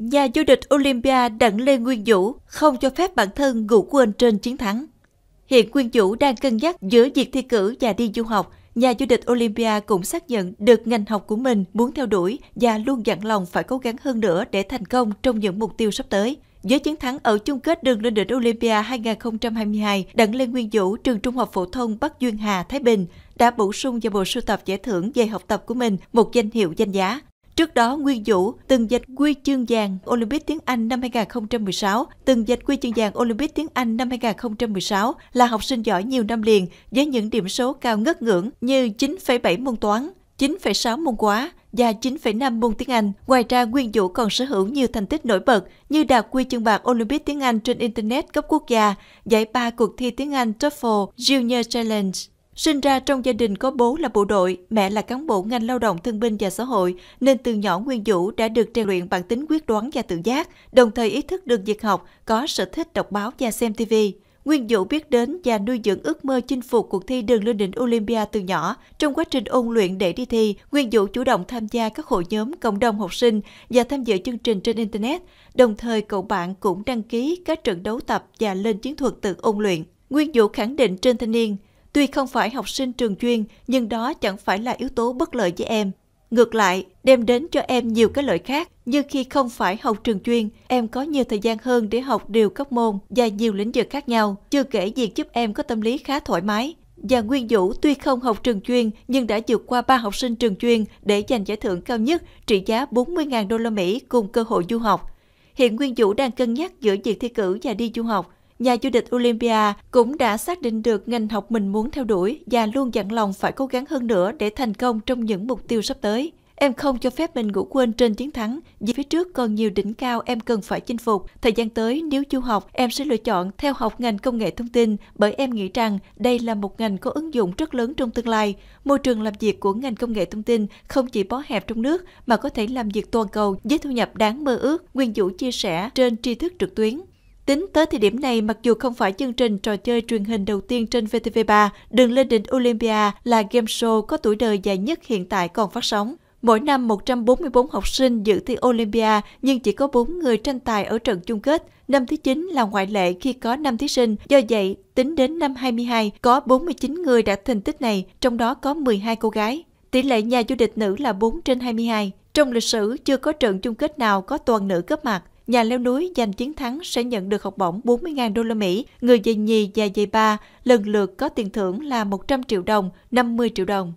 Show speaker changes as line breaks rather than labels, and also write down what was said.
Nhà vô địch Olympia Đặng Lê Nguyên Vũ không cho phép bản thân ngủ quên trên chiến thắng. Hiện Nguyên Vũ đang cân nhắc giữa việc thi cử và đi du học. Nhà du địch Olympia cũng xác nhận được ngành học của mình muốn theo đuổi và luôn dặn lòng phải cố gắng hơn nữa để thành công trong những mục tiêu sắp tới. Với chiến thắng ở chung kết đường lên đỉnh Olympia 2022, Đặng Lê Nguyên Vũ, trường Trung học phổ thông Bắc Duyên Hà, Thái Bình đã bổ sung vào bộ sưu tập giải thưởng về học tập của mình một danh hiệu danh giá. Trước đó, Nguyên Vũ từng giành Quy chương vàng Olympic tiếng Anh năm 2016, từng giành Quy chương vàng Olympic tiếng Anh năm 2016 là học sinh giỏi nhiều năm liền với những điểm số cao ngất ngưỡng như 9,7 môn toán, 9,6 môn hóa và 9,5 môn tiếng Anh. Ngoài ra, Nguyên Vũ còn sở hữu nhiều thành tích nổi bật như đạt Quy chương bạc Olympic tiếng Anh trên Internet cấp quốc gia, giải ba cuộc thi tiếng Anh TOEFL Junior Challenge Sinh ra trong gia đình có bố là bộ đội, mẹ là cán bộ ngành lao động thương binh và xã hội, nên từ nhỏ Nguyên Vũ đã được rèn luyện bản tính quyết đoán và tự giác, đồng thời ý thức được việc học, có sở thích đọc báo và xem TV. Nguyên Vũ biết đến và nuôi dưỡng ước mơ chinh phục cuộc thi đường lên đỉnh Olympia từ nhỏ. Trong quá trình ôn luyện để đi thi, Nguyên Vũ chủ động tham gia các hội nhóm cộng đồng học sinh và tham dự chương trình trên Internet. Đồng thời, cậu bạn cũng đăng ký các trận đấu tập và lên chiến thuật tự ôn luyện. Nguyên Vũ khẳng định trên thanh niên, Tuy không phải học sinh trường chuyên, nhưng đó chẳng phải là yếu tố bất lợi với em. Ngược lại, đem đến cho em nhiều cái lợi khác, như khi không phải học trường chuyên, em có nhiều thời gian hơn để học đều các môn và nhiều lĩnh vực khác nhau, chưa kể việc giúp em có tâm lý khá thoải mái. Và Nguyên Vũ tuy không học trường chuyên nhưng đã vượt qua ba học sinh trường chuyên để giành giải thưởng cao nhất trị giá 40.000 đô la Mỹ cùng cơ hội du học. Hiện Nguyên Vũ đang cân nhắc giữa việc thi cử và đi du học nhà du địch Olympia cũng đã xác định được ngành học mình muốn theo đuổi và luôn dặn lòng phải cố gắng hơn nữa để thành công trong những mục tiêu sắp tới. Em không cho phép mình ngủ quên trên chiến thắng, vì phía trước còn nhiều đỉnh cao em cần phải chinh phục. Thời gian tới, nếu du học, em sẽ lựa chọn theo học ngành công nghệ thông tin, bởi em nghĩ rằng đây là một ngành có ứng dụng rất lớn trong tương lai. Môi trường làm việc của ngành công nghệ thông tin không chỉ bó hẹp trong nước, mà có thể làm việc toàn cầu với thu nhập đáng mơ ước, Nguyên chủ chia sẻ trên tri thức trực tuyến. Tính tới thời điểm này, mặc dù không phải chương trình trò chơi truyền hình đầu tiên trên VTV3, Đường lên đỉnh Olympia là game show có tuổi đời dài nhất hiện tại còn phát sóng. Mỗi năm 144 học sinh dự thi Olympia nhưng chỉ có 4 người tranh tài ở trận chung kết. Năm thứ 9 là ngoại lệ khi có 5 thí sinh, do vậy tính đến năm 22 có 49 người đạt thành tích này, trong đó có 12 cô gái. Tỷ lệ nhà vô địch nữ là 4 trên 22. Trong lịch sử chưa có trận chung kết nào có toàn nữ góp mặt nhà leo núi giành chiến thắng sẽ nhận được học bổng 40.000 đô la Mỹ, người giành nhì và giành ba lần lượt có tiền thưởng là 100 triệu đồng, 50 triệu đồng.